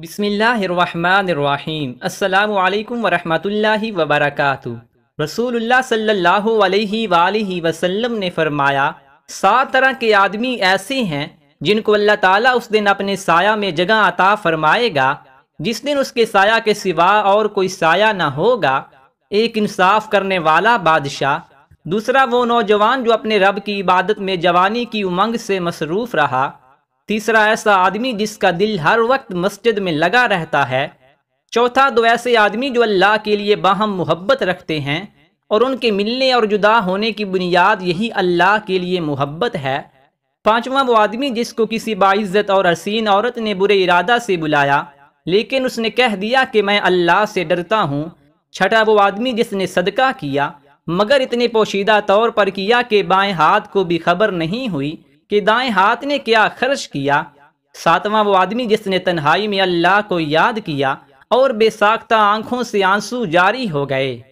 बिसमीम् अल्लाम वरहमतुल्लाहि वबरकातु रसूलुल्लाह सल्लल्लाहु वसल्लम ने फरमाया सात तरह के आदमी ऐसे हैं जिनको अल्लाह ताला उस दिन अपने साया में जगह अता फरमाएगा जिस दिन उसके साया के सिवा और कोई साया ना होगा एक इंसाफ करने वाला बादशाह दूसरा वो नौजवान जो अपने रब की इबादत में जवानी की उमंग से मसरूफ़ रहा तीसरा ऐसा आदमी जिसका दिल हर वक्त मस्जिद में लगा रहता है चौथा दो ऐसे आदमी जो अल्लाह के लिए बाहम मोहब्बत रखते हैं और उनके मिलने और जुदा होने की बुनियाद यही अल्लाह के लिए मोहब्बत है पाँचवा वो आदमी जिसको किसी बाइज़्ज़त और हसीन औरत ने बुरे इरादा से बुलाया लेकिन उसने कह दिया कि मैं अल्लाह से डरता हूँ छठा वो आदमी जिसने सदका किया मगर इतने पोशीदा तौर पर किया कि बाएं हाथ को भी खबर नहीं हुई कि दाएं हाथ ने क्या खर्च किया सातवां वो आदमी जिसने तन्हाई में अल्लाह को याद किया और बेसाख्ता आंखों से आंसू जारी हो गए